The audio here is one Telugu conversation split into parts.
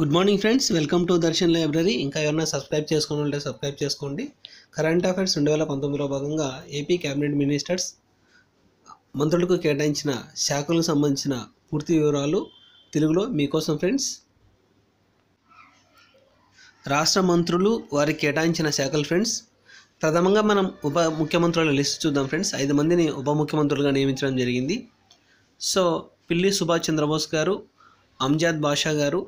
good morning friends welcome to Darshan library ఇంకా ఎవరైనా సబ్స్క్రైబ్ చేసుకుని ఉంటే సబ్స్క్రైబ్ చేసుకోండి కరెంట్ అఫైర్స్ రెండు వేల పంతొమ్మిదిలో భాగంగా ఏపీ క్యాబినెట్ మినిస్టర్స్ మంత్రులకు కేటాయించిన శాఖలకు సంబంధించిన పూర్తి వివరాలు తెలుగులో మీకోసం ఫ్రెండ్స్ రాష్ట్ర మంత్రులు వారికి కేటాయించిన శాఖలు ఫ్రెండ్స్ ప్రథమంగా మనం ఉప ముఖ్యమంత్రుల లిస్ట్ చూద్దాం ఫ్రెండ్స్ ఐదు మందిని ఉప ముఖ్యమంత్రులుగా నియమించడం జరిగింది సో పిల్లి సుభాష్ చంద్రబోస్ గారు అంజాద్ బాషా గారు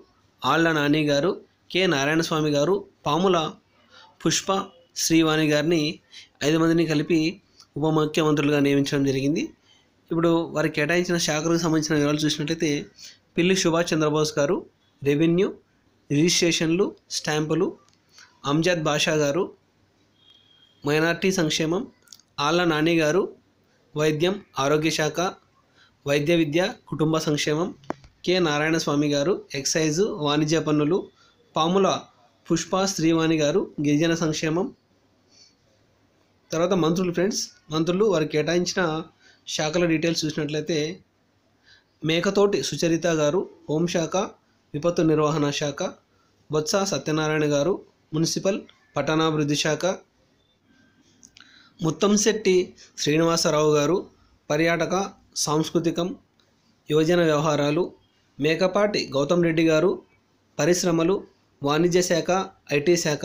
ఆళ్ల నాని గారు కె నారాయణ స్వామి గారు పాముల పుష్ప శ్రీవాణి గారిని ఐదు మందిని కలిపి ఉప ముఖ్యమంత్రులుగా నియమించడం జరిగింది ఇప్పుడు వారికి కేటాయించిన శాఖలకు సంబంధించిన వివరాలు చూసినట్లయితే పిల్లి సుభాష్ చంద్రబోస్ గారు రెవెన్యూ రిజిస్ట్రేషన్లు స్టాంపులు అంజాద్ బాషా గారు మైనార్టీ సంక్షేమం ఆళ్ళ నాని గారు వైద్యం ఆరోగ్య శాఖ వైద్య విద్య కుటుంబ సంక్షేమం కె నారాయణ స్వామి గారు ఎక్సైజ్ వాణిజ్య పన్నులు పాముల పుష్ప శ్రీవాణి గారు గిరిజన సంక్షేమం తర్వాత మంత్రులు ఫ్రెండ్స్ మంత్రులు వారు కేటాయించిన శాఖల డీటెయిల్స్ చూసినట్లయితే మేకతోటి సుచరిత గారు హోంశాఖ విపత్తు నిర్వహణ శాఖ బొత్స సత్యనారాయణ గారు మున్సిపల్ పట్టణాభివృద్ధి శాఖ ముత్తంశెట్టి శ్రీనివాసరావు గారు పర్యాటక సాంస్కృతికం యువజన వ్యవహారాలు మేకపాటి గౌతమ్ రెడ్డి గారు పరిశ్రమలు వాణిజ్య శాఖ ఐటీ శాఖ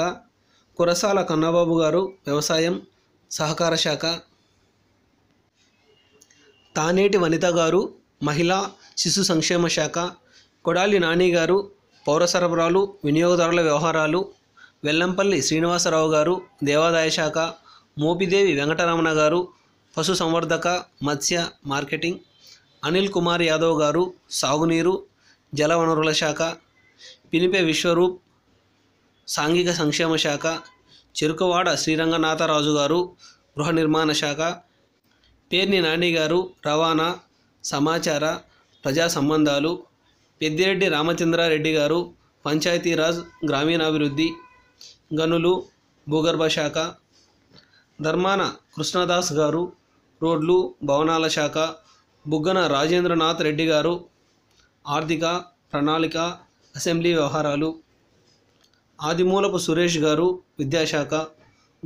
కురసాల కన్నబాబు గారు వ్యవసాయం సహకార శాఖ తానేటి వనిత గారు మహిళా శిశు సంక్షేమ శాఖ కొడాలి నాని గారు పౌర సరఫరాలు వినియోగదారుల వ్యవహారాలు వెల్లంపల్లి శ్రీనివాసరావు గారు దేవాదాయ శాఖ మోపిదేవి వెంకటరమణ గారు పశుసంవర్ధక మత్స్య మార్కెటింగ్ అనిల్ కుమార్ యాదవ్ గారు సాగునీరు జలవనరుల శాఖ పినిపే విశ్వరూప్ సాంఘిక సంక్షేమ శాఖ చెరుకువాడ శ్రీరంగనాథరాజు గారు గృహ నిర్మాణ శాఖ పేర్ని నాని గారు రవాణా సమాచార ప్రజా సంబంధాలు పెద్దిరెడ్డి రామచంద్రారెడ్డి గారు పంచాయతీరాజ్ గ్రామీణాభివృద్ధి గనులు భూగర్భ శాఖ ధర్మాన కృష్ణదాస్ గారు రోడ్లు భవనాల శాఖ బుగ్గన రాజేంద్రనాథ్ రెడ్డి గారు ఆర్థిక ప్రణాళిక అసెంబ్లీ వ్యవహారాలు ఆదిమూలపు సురేష్ గారు విద్యాశాఖ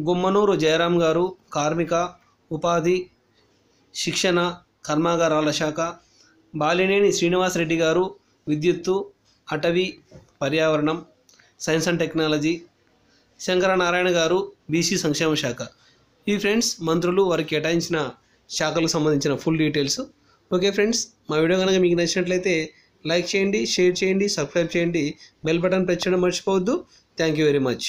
గుమ్మనూరు జయరాం గారు కార్మిక ఉపాధి శిక్షణ కర్మాగారాల శాఖ బాలినేని శ్రీనివాసరెడ్డి గారు విద్యుత్తు అటవీ పర్యావరణం సైన్స్ అండ్ టెక్నాలజీ శంకరనారాయణ గారు బీసీ సంక్షేమ శాఖ ఈ ఫ్రెండ్స్ మంత్రులు వారికి కేటాయించిన శాఖలకు సంబంధించిన ఫుల్ డీటెయిల్స్ ఓకే ఫ్రెండ్స్ మా వీడియో కనుక మీకు నచ్చినట్లయితే లైక్ చేయండి షేర్ చేయండి సబ్స్క్రైబ్ చేయండి బెల్ బటన్ ప్రెస్ మర్చిపోవద్దు థ్యాంక్ యూ వెరీ మచ్